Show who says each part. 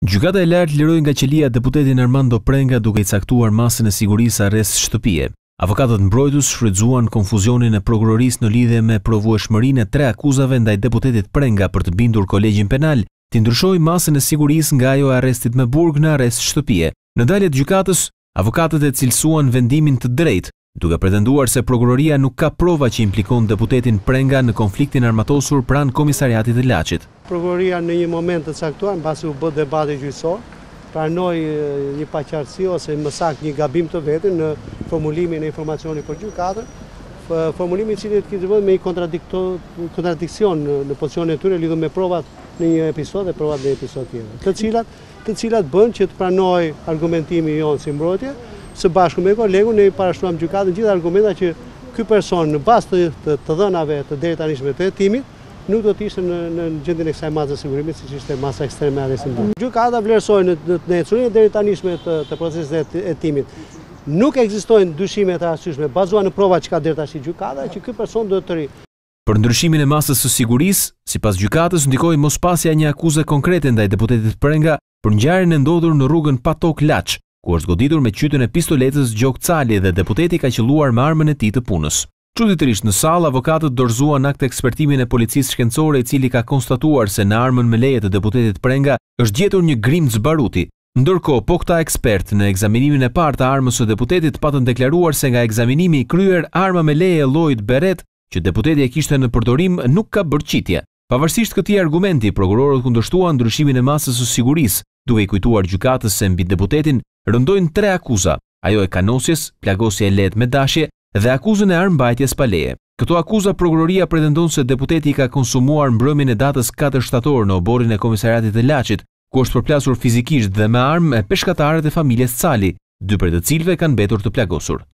Speaker 1: Gjykata e lartë liroi nga qelia deputetin Armando Prenga duke i caktuar masën e sigurisë arrest shtëpie. Avokatët mbrojtës shfrytëzuan konfuzionin e prokurorisë në lidhje me provueshmërinë e tre akuzave ndaj deputetit Prenga për të bindur kolegjin penal, të ndryshoi masën e sigurisë nga ajo e arrestit me burg në arrest shtëpie. Në daljet gjykatës, avokatët e cilësuan vendimin të drejtë, duke pretenduar se prokuroria nuk ka prova që implikon deputetin Prenga në konfliktin armatosur pranë komisariatit të Laçit
Speaker 2: prokuroria në një moment të caktuar, në basi u bë debati gjyësor, pranoj një paqartësi ose më sak një gabim të vetën në formulimin e informacioni për gjyë 4, formulimin që të kizë bëdhe me i kontradikcion në pozicionet e tëre lidhë me provat në një episod dhe provat në episod tjene. Të cilat, të cilat bënë që të pranoj argumentimi jonë si mbrojtje, së bashku me kolegu në i parashtuam gjyë 4 në gjithë argumenta që ky person në bas të, të, të dhënave të deri timit, nuk do të ishte në, në gjendjen e kësaj masë si siç ishte masa ekstreme e arrestimit. Gjykata vlerësojnë në në ecurin deri tanishme të, procesit të hetimit. Nuk ekzistojnë dyshime të arsyeshme bazuar në prova që ka deri tash gjykata që ky person duhet të ri.
Speaker 1: Për ndryshimin e masës së sigurisë, sipas gjykatës mos mospasja një akuzë konkrete ndaj deputetit Prenga për ngjarjen e ndodhur në rrugën Patok Laç, ku është goditur me qytën e pistoletës Gjok Cali dhe deputeti ka qelluar me armën e tij të punës. Quditërisht në salë, avokatët dorzua në akte ekspertimin e policisë shkencore i cili ka konstatuar se në armën me leje të deputetit prenga është gjetur një grim të zbaruti. Ndërko, po këta ekspert në egzaminimin e par të armës të deputetit patën deklaruar se nga egzaminimi i kryer arma me leje lojt beret që deputeti e kishtë në përdorim nuk ka bërqitje. Pavarësisht këti argumenti, prokurorët kundështua ndryshimin e masës së siguris, duke i kujtuar gjukatës se mbi deputetin, rëndojnë tre akuza, ajo e kanosjes, plagosje e let me dashje dhe akuzën e armë bajtjes paleje. Këto akuza prokuroria pretendon se deputeti ka konsumuar mbrëmjen e datës 4 shtator në oborin e komisariatit të Laçit, ku është përplasur fizikisht dhe me armë me peshkatarët e familjes Cali, dy prej të cilëve kanë mbetur të plagosur.